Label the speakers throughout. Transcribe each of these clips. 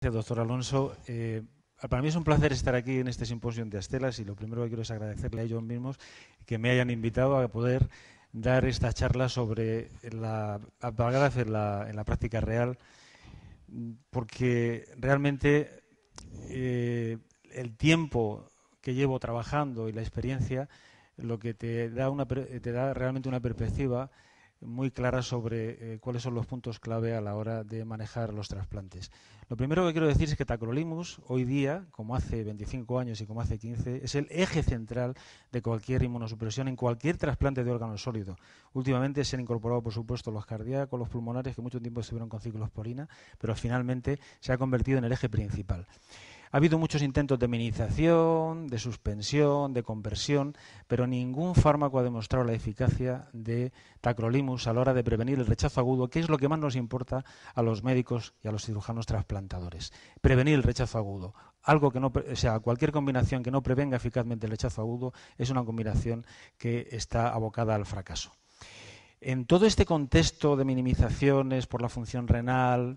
Speaker 1: doctor Alonso. Eh, para mí es un placer estar aquí en este simposio de Astelas y lo primero que quiero es agradecerle a ellos mismos que me hayan invitado a poder dar esta charla sobre la apagada en la, práctica real, porque realmente eh, el tiempo que llevo trabajando y la experiencia lo que te da, te da realmente una perspectiva muy clara sobre eh, cuáles son los puntos clave a la hora de manejar los trasplantes. Lo primero que quiero decir es que Tacrolimus hoy día, como hace 25 años y como hace 15, es el eje central de cualquier inmunosupresión en cualquier trasplante de órgano sólido. Últimamente se han incorporado, por supuesto, los cardíacos, los pulmonares, que mucho tiempo estuvieron con ciclosporina, pero finalmente se ha convertido en el eje principal. Ha habido muchos intentos de minimización, de suspensión, de conversión, pero ningún fármaco ha demostrado la eficacia de tacrolimus a la hora de prevenir el rechazo agudo, que es lo que más nos importa a los médicos y a los cirujanos trasplantadores. Prevenir el rechazo agudo. Algo que no, sea, cualquier combinación que no prevenga eficazmente el rechazo agudo es una combinación que está abocada al fracaso. En todo este contexto de minimizaciones por la función renal,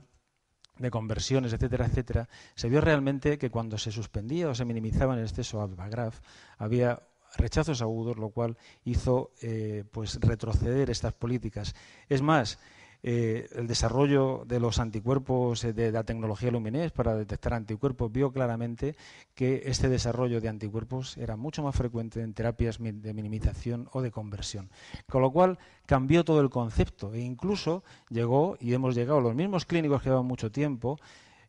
Speaker 1: de conversiones, etcétera, etcétera, se vio realmente que cuando se suspendía o se minimizaba el exceso Bagraf, había rechazos agudos, lo cual hizo eh, pues retroceder estas políticas. Es más, eh, el desarrollo de los anticuerpos eh, de, la tecnología luminés para detectar anticuerpos vio claramente que este desarrollo de anticuerpos era mucho más frecuente en terapias de minimización o de conversión. Con lo cual cambió todo el concepto e incluso llegó, y hemos llegado, los mismos clínicos que llevan mucho tiempo,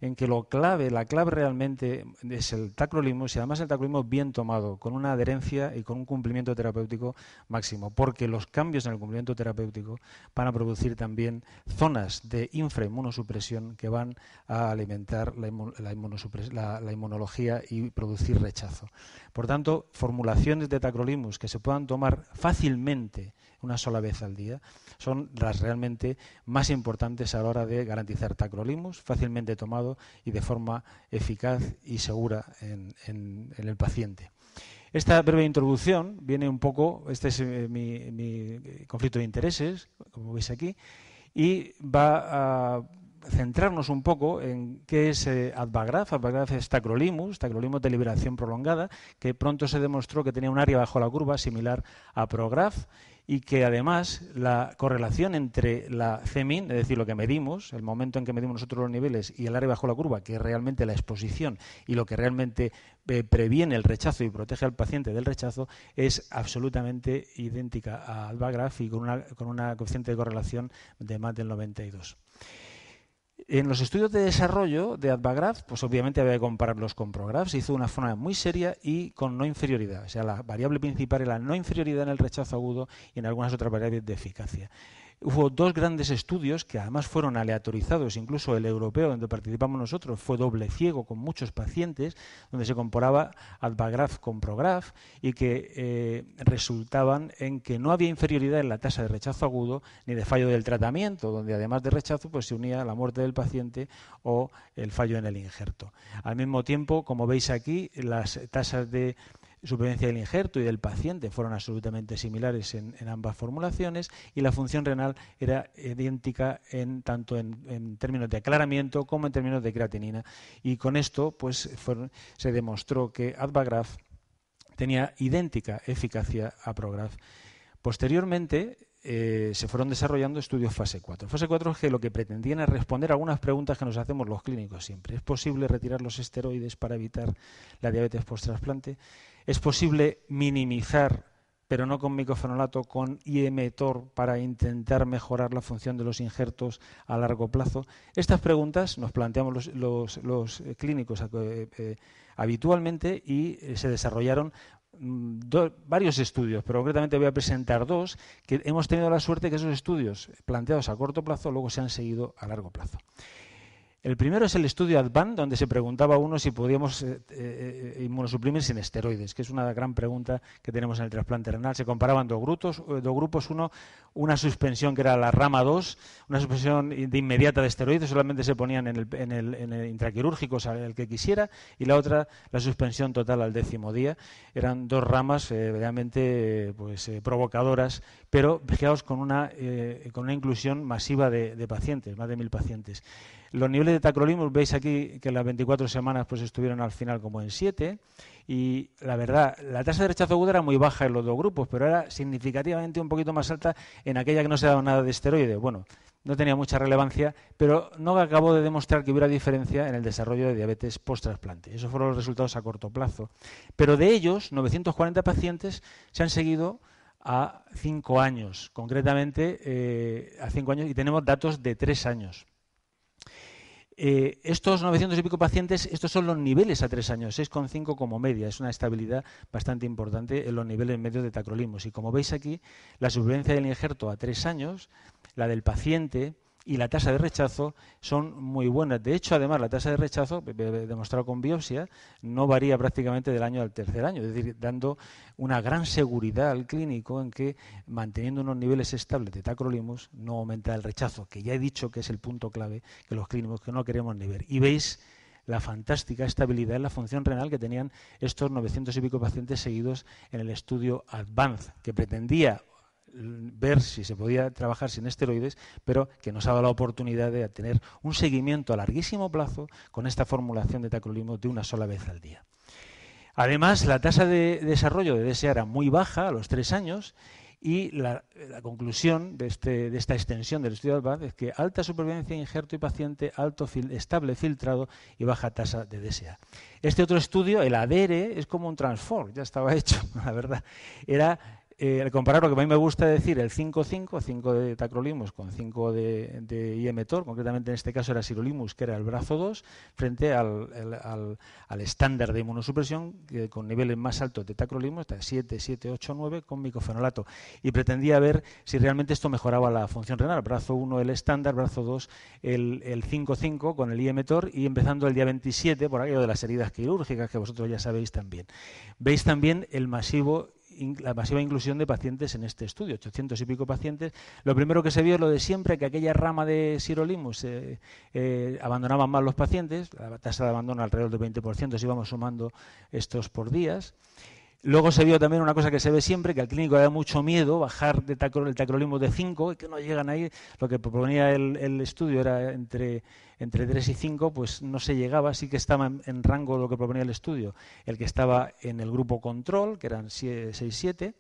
Speaker 1: en que lo clave, la clave realmente es el tacrolimus, y además el tacrolimus bien tomado, con una adherencia y con un cumplimiento terapéutico máximo, porque los cambios en el cumplimiento terapéutico van a producir también zonas de infrainmunosupresión que van a alimentar la, la inmunología y producir rechazo. Por tanto, formulaciones de tacrolimus que se puedan tomar fácilmente una sola vez al día, son las realmente más importantes a la hora de garantizar tacrolimus fácilmente tomado y de forma eficaz y segura en, el paciente. Esta breve introducción viene un poco, este es eh, mi, conflicto de intereses, como veis aquí, y va a centrarnos un poco en qué es Advagraf. Eh, Advagraf es Tacrolimus, Tacrolimus de liberación prolongada, que pronto se demostró que tenía un área bajo la curva similar a Prograf y que además la correlación entre la CEMIN, es decir, lo que medimos, el momento en que medimos nosotros los niveles y el área bajo la curva, que es realmente la exposición y lo que realmente eh, previene el rechazo y protege al paciente del rechazo, es absolutamente idéntica al graph y con una, con una coeficiente de correlación de más del 92. En los estudios de desarrollo de AdvaGraph, pues obviamente había que compararlos con ProGraph, se hizo de una forma muy seria y con no inferioridad. O sea, la variable principal era la no inferioridad en el rechazo agudo y en algunas otras variables de eficacia. Hubo dos grandes estudios que además fueron aleatorizados, incluso el europeo donde participamos nosotros fue doble ciego con muchos pacientes, donde se comparaba Advagraf con Prograf y que eh, resultaban en que no había inferioridad en la tasa de rechazo agudo ni de fallo del tratamiento, donde además de rechazo pues se unía la muerte del paciente o el fallo en el injerto. Al mismo tiempo, como veis aquí, las tasas de supervivencia del injerto y del paciente fueron absolutamente similares en, ambas formulaciones y la función renal era idéntica en, tanto en, términos de aclaramiento como en términos de creatinina. Y con esto pues, se demostró que Advagraf tenía idéntica eficacia a Prograf. Posteriormente, eh, se fueron desarrollando estudios fase 4. Fase 4 es que lo que pretendían era responder algunas preguntas que nos hacemos los clínicos siempre. ¿Es posible retirar los esteroides para evitar la diabetes post-trasplante? Es posible minimizar, pero no con micofenolato, con IMTOR para intentar mejorar la función de los injertos a largo plazo. Estas preguntas nos planteamos los, clínicos eh, eh, habitualmente y eh, se desarrollaron mm, varios estudios, pero concretamente voy a presentar dos, que hemos tenido la suerte que esos estudios planteados a corto plazo luego se han seguido a largo plazo. El primero es el estudio Advan, donde se preguntaba uno si podíamos eh, eh, inmunosuprimir sin esteroides, que es una gran pregunta que tenemos en el trasplante renal. Se comparaban dos grupos, eh, dos grupos uno, una suspensión que era la rama 2, una suspensión de inmediata de esteroides, solamente se ponían en el, en el, intraquirúrgico, o el que quisiera, y la otra, la suspensión total al décimo día. Eran dos ramas realmente pues, provocadoras, pero fijaos con una, con una inclusión masiva de pacientes, más de mil pacientes. Los niveles de tacrolimus, veis aquí que las 24 semanas pues estuvieron al final como en 7 y la verdad, la tasa de rechazo agudo era muy baja en los dos grupos, pero era significativamente un poquito más alta en aquella que no se daba nada de esteroides. Bueno, no tenía mucha relevancia, pero no acabó de demostrar que hubiera diferencia en el desarrollo de diabetes post-trasplante. Esos fueron los resultados a corto plazo. Pero de ellos, 940 pacientes se han seguido a 5 años, concretamente eh, a 5 años, y tenemos datos de 3 años. Eh, estos 900 y pico pacientes, estos son los niveles a tres años, 6,5 como media, es una estabilidad bastante importante en los niveles medios de tacrolimus. Y como veis aquí, la supervivencia del injerto a tres años, la del paciente, y la tasa de rechazo son muy buenas. De hecho, además, la tasa de rechazo, demostrado con biopsia, no varía prácticamente del año al tercer año, es decir, dando una gran seguridad al clínico en que manteniendo unos niveles estables de tacrolimus no aumenta el rechazo, que ya he dicho que es el punto clave que los clínicos que no queremos ni ver. Y veis la fantástica estabilidad en la función renal que tenían estos 900 y pico pacientes seguidos en el estudio Advance, que pretendía ver si se podía trabajar sin esteroides, pero que nos ha dado la oportunidad de tener un seguimiento a larguísimo plazo con esta formulación de tacrolimo de una sola vez al día. Además, la tasa de desarrollo de DSA era muy baja a los tres años y la, conclusión este, de, esta extensión del estudio de Albaz es que alta supervivencia injerto y paciente, alto estable filtrado y baja tasa de DSA. Este otro estudio, el ADERE, es como un transform, ya estaba hecho, la verdad. Era al eh, comparar lo que a mí me gusta decir, el 5-5, 5 de Tacrolimus con 5 de, de IMTOR, concretamente en este caso era Sirolimus, que era el brazo 2, frente al, estándar de inmunosupresión con niveles más altos de Tacrolimus, 7, 7, 8, 9, con micofenolato. Y pretendía ver si realmente esto mejoraba la función renal. Brazo 1 el estándar, brazo 2 el 5-5 con el IMTOR y empezando el día 27 por aquello de las heridas quirúrgicas que vosotros ya sabéis también. Veis también el masivo la masiva inclusión de pacientes en este estudio, 800 y pico pacientes. Lo primero que se vio es lo de siempre, que aquella rama de sirolimus eh, eh, abandonaban más los pacientes, la tasa de abandono alrededor del 20%, si vamos sumando estos por días. Luego se vio también una cosa que se ve siempre, que al clínico le da mucho miedo bajar de el tacrolismo de 5, que no llegan ahí, lo que proponía el, estudio era entre, entre 3 y 5, pues no se llegaba, sí que estaba en, rango lo que proponía el estudio, el que estaba en el grupo control, que eran 6-7,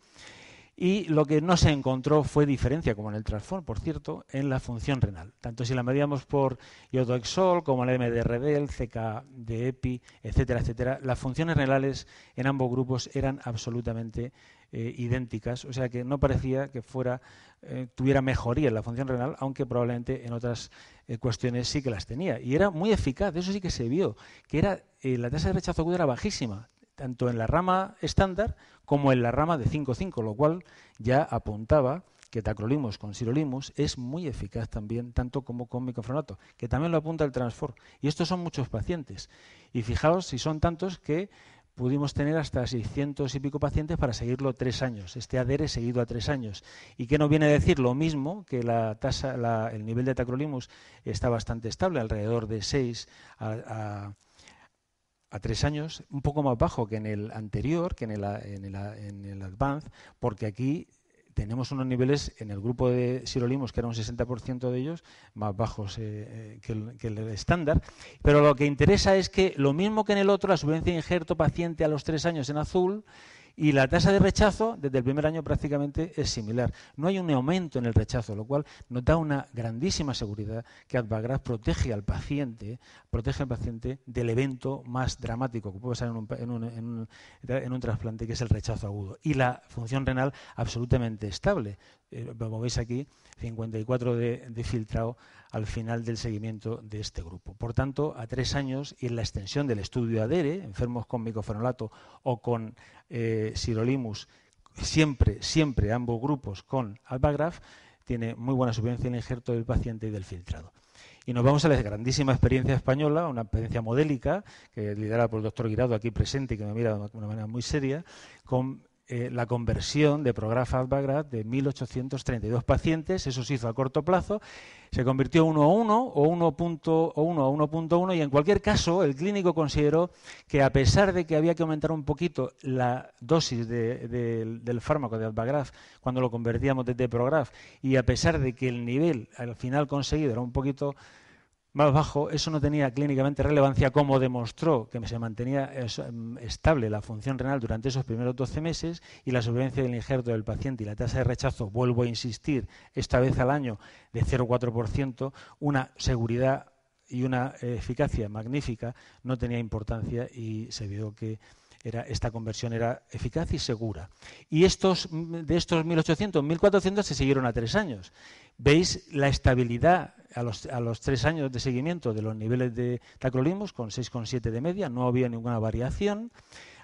Speaker 1: y lo que no se encontró fue diferencia, como en el transform, por cierto, en la función renal. Tanto si la medíamos por iodoexol como el MDRD, el CK de EPI, etcétera, etcétera, las funciones renales en ambos grupos eran absolutamente eh, idénticas, o sea que no parecía que fuera eh, tuviera mejoría en la función renal, aunque probablemente en otras eh, cuestiones sí que las tenía. Y era muy eficaz, eso sí que se vio, que era la tasa de rechazo agudo era bajísima, tanto en la rama estándar como en la rama de 5-5, lo cual ya apuntaba que tacrolimus con sirolimus es muy eficaz también, tanto como con microfronato, que también lo apunta el Transfor. Y estos son muchos pacientes. Y fijaos si son tantos que pudimos tener hasta 600 y pico pacientes para seguirlo tres años. Este ADR seguido a tres años. ¿Y qué no viene a decir? Lo mismo que la tasa, el nivel de tacrolimus está bastante estable, alrededor de 6 a a tres años, un poco más bajo que en el anterior, que en el, en el, en el Advanced, porque aquí tenemos unos niveles en el grupo de sirolimos, que era un 60% de ellos, más bajos eh, eh, que, el, estándar. Pero lo que interesa es que lo mismo que en el otro, la subvención injerto paciente a los tres años en azul y la tasa de rechazo desde el primer año prácticamente es similar. No hay un aumento en el rechazo, lo cual nos da una grandísima seguridad que Advagraf protege al paciente, protege al paciente del evento más dramático que puede pasar en un trasplante, que es el rechazo agudo. Y la función renal absolutamente estable como eh, veis aquí, 54 de, filtrado al final del seguimiento de este grupo. Por tanto, a tres años y en la extensión del estudio ADERE, enfermos con micofenolato o con eh, sirolimus, siempre, siempre ambos grupos con albagraf, tiene muy buena supervivencia en el injerto del paciente y del filtrado. Y nos vamos a la grandísima experiencia española, una experiencia modélica, que liderada por el doctor Guirado aquí presente, y que me mira de una manera muy seria, con eh, la conversión de Prograf Advagraf de 1832 pacientes, eso se hizo a corto plazo, se convirtió 1 a 1 o 1, a 1.1 y en cualquier caso el clínico consideró que a pesar de que había que aumentar un poquito la dosis del fármaco de Advagraf cuando lo convertíamos desde Prograf y a pesar de que el nivel al final conseguido era un poquito más bajo, eso no tenía clínicamente relevancia, como demostró que se mantenía em, estable la función renal durante esos primeros 12 meses y la supervivencia del injerto del paciente y la tasa de rechazo, vuelvo a insistir, esta vez al año de 0,4%, una seguridad y una eficacia magnífica, no tenía importancia y se vio que era, esta conversión era eficaz y segura. Y estos, de estos 1.800, 1.400 se siguieron a tres años. Veis la estabilidad a los, tres años de seguimiento de los niveles de tacrolimus con 6,7 de media, no había ninguna variación.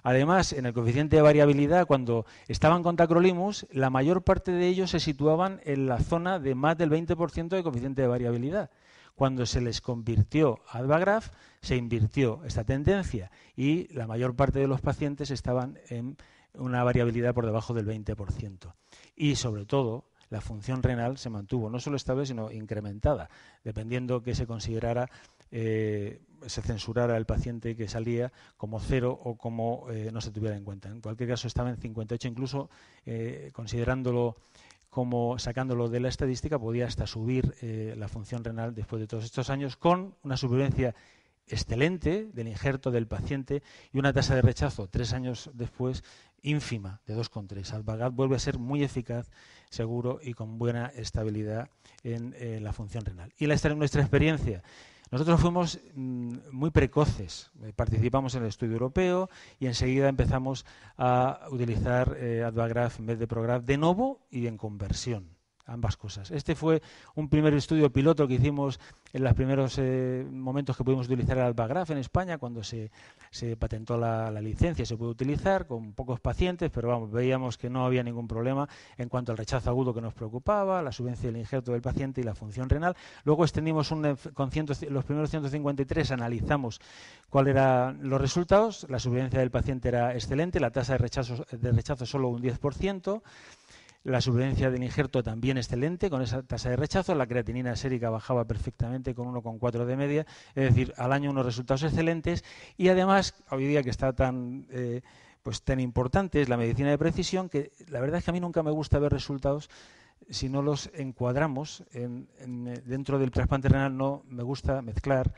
Speaker 1: Además, en el coeficiente de variabilidad, cuando estaban con tacrolimus, la mayor parte de ellos se situaban en la zona de más del 20% de coeficiente de variabilidad. Cuando se les convirtió a Advagraf, se invirtió esta tendencia y la mayor parte de los pacientes estaban en una variabilidad por debajo del 20%. Y sobre todo, la función renal se mantuvo, no solo estable, sino incrementada, dependiendo que se considerara, eh, se censurara el paciente que salía como cero o como eh, no se tuviera en cuenta. En cualquier caso, estaba en 58, incluso eh, considerándolo como sacándolo de la estadística, podía hasta subir la función renal después de todos estos años, con una supervivencia excelente del injerto del paciente y una tasa de rechazo tres años después ínfima de 2,3. Albagat vuelve a ser muy eficaz, seguro y con buena estabilidad en, eh, la función renal. Y la, nuestra experiencia. Nosotros fuimos mm, muy precoces, eh, participamos en el estudio europeo y enseguida empezamos a utilizar eh, en vez de Prograf de nuevo y en conversión ambas cosas. Este fue un primer estudio piloto que hicimos en los primeros eh, momentos que pudimos utilizar el Albagraf en España, cuando se, patentó la, la, licencia, se pudo utilizar con pocos pacientes, pero vamos, veíamos que no había ningún problema en cuanto al rechazo agudo que nos preocupaba, la subvención del injerto del paciente y la función renal. Luego extendimos con los primeros 153, analizamos cuáles eran los resultados, la subvención del paciente era excelente, la tasa de rechazo, de rechazo solo un 10%, la supervivencia del injerto también excelente, con esa tasa de rechazo. La creatinina sérica bajaba perfectamente con 1,4 de media. Es decir, al año unos resultados excelentes. Y además, hoy día que está tan... Eh, pues tan importante es la medicina de precisión que la verdad es que a mí nunca me gusta ver resultados si no los encuadramos eh, dentro del trasplante renal no me gusta mezclar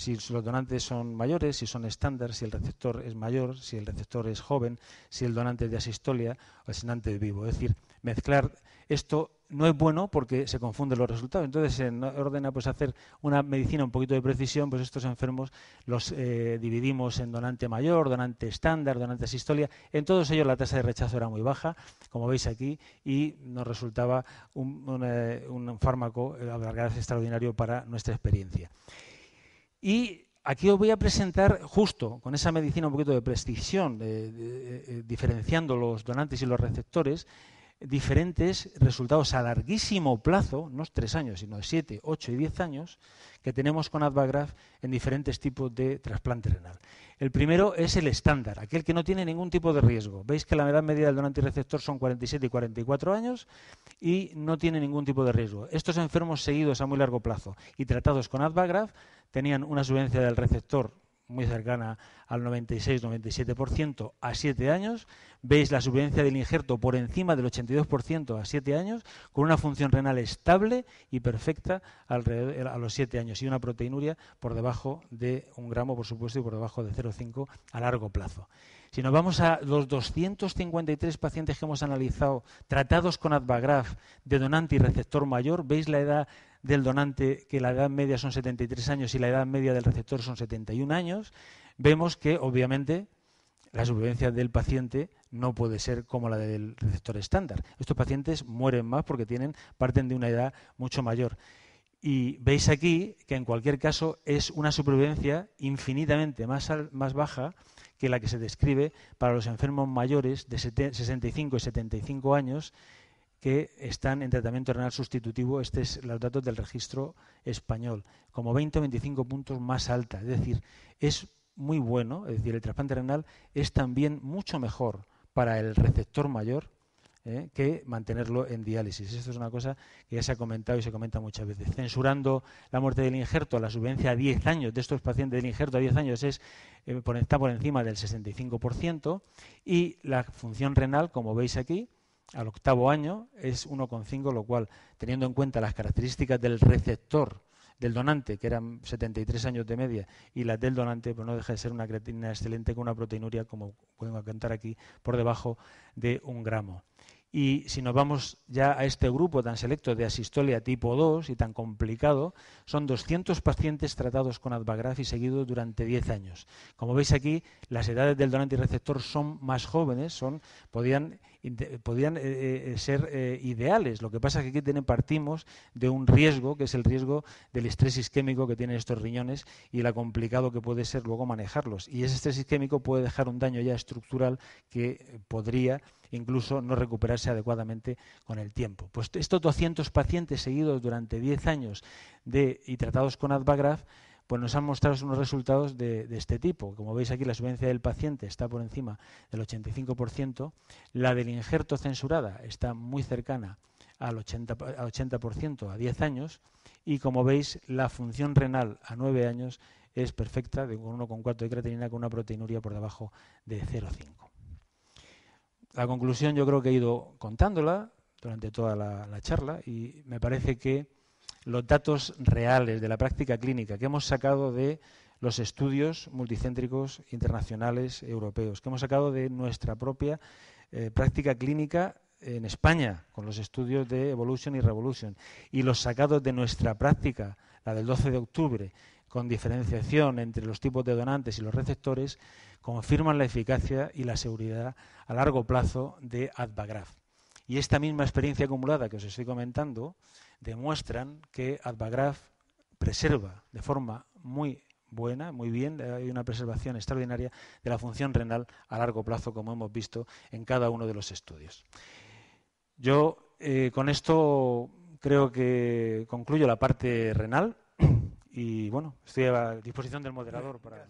Speaker 1: si los donantes son mayores, si son estándar, si el receptor es mayor, si el receptor es joven, si el donante es de asistolia o el donante vivo. Es decir, mezclar esto no es bueno porque se confunden los resultados. Entonces, en orden a pues, hacer una medicina un poquito de precisión, pues estos enfermos los eh, dividimos en donante mayor, donante estándar, donante asistolia. En todos ellos la tasa de rechazo era muy baja, como veis aquí, y nos resultaba un, un, eh, fármaco, eh, extraordinario para nuestra experiencia. Y aquí os voy a presentar justo con esa medicina un poquito de precisión, eh, eh, diferenciando los donantes y los receptores, diferentes resultados a larguísimo plazo, no tres años, sino siete, ocho y diez años, que tenemos con Advagraf en diferentes tipos de trasplante renal. El primero es el estándar, aquel que no tiene ningún tipo de riesgo. Veis que la edad media del donante y receptor son 47 y 44 años y no tiene ningún tipo de riesgo. Estos enfermos seguidos a muy largo plazo y tratados con Advagraf tenían una subvencia del receptor muy cercana al 96-97% a 7 años. Veis la supervivencia del injerto por encima del 82% a 7 años, con una función renal estable y perfecta eh, a los 7 años y una proteinuria por debajo de un gramo, por supuesto, y por debajo de 0,5 a largo plazo. Si nos vamos a los 253 pacientes que hemos analizado tratados con Advagraf de donante y receptor mayor, veis la edad del donante, que la edad media son 73 años y la edad media del receptor son 71 años, vemos que obviamente la supervivencia del paciente no puede ser como la del receptor estándar. Estos pacientes mueren más porque tienen, parten de una edad mucho mayor. Y veis aquí que en cualquier caso es una supervivencia infinitamente más, más baja que la que se describe para los enfermos mayores de 65 y 75 años que están en tratamiento renal sustitutivo. Este es los datos del registro español, como 20 o 25 puntos más alta. Es decir, es muy bueno, es decir, el trasplante renal es también mucho mejor para el receptor mayor ¿eh? que mantenerlo en diálisis. Esto es una cosa que ya se ha comentado y se comenta muchas veces. Censurando la muerte del injerto, la subvención a 10 años de estos pacientes del injerto a 10 años es, eh, está por encima del 65% y la función renal, como veis aquí, al octavo año es 1,5, lo cual, teniendo en cuenta las características del receptor, del donante, que eran 73 años de media, y las del donante, pues no deja de ser una creatina excelente con una proteinuria, como pueden contar aquí, por debajo de un gramo. Y si nos vamos ya a este grupo tan selecto de asistolia tipo 2 y tan complicado, son 200 pacientes tratados con Advagraf y seguidos durante 10 años. Como veis aquí, las edades del donante y receptor son más jóvenes, son, podían podrían eh, eh, ser eh, ideales. Lo que pasa es que aquí partimos de un riesgo, que es el riesgo del estrés isquémico que tienen estos riñones y la complicado que puede ser luego manejarlos. Y ese estrés isquémico puede dejar un daño ya estructural que podría incluso no recuperarse adecuadamente con el tiempo. Pues estos 200 pacientes seguidos durante 10 años de, y tratados con Advagraf, pues nos han mostrado unos resultados de, este tipo. Como veis aquí, la supervivencia del paciente está por encima del 85%, la del injerto censurada está muy cercana al 80%, a 10 años, y como veis, la función renal a 9 años es perfecta, de 1,4 de creatinina con una proteinuria por debajo de 0,5. La conclusión yo creo que he ido contándola durante toda la charla y me parece que los datos reales de la práctica clínica que hemos sacado de los estudios multicéntricos internacionales europeos, que hemos sacado de nuestra propia eh, práctica clínica en España, con los estudios de Evolution y Revolution, y los sacados de nuestra práctica, la del 12 de octubre, con diferenciación entre los tipos de donantes y los receptores, confirman la eficacia y la seguridad a largo plazo de AdvaGraph. Y esta misma experiencia acumulada que os estoy comentando, demuestran que Advagraf preserva de forma muy buena, muy bien, hay una preservación extraordinaria de la función renal a largo plazo, como hemos visto en cada uno de los estudios. Yo eh, con esto creo que concluyo la parte renal y bueno, estoy a disposición del moderador para.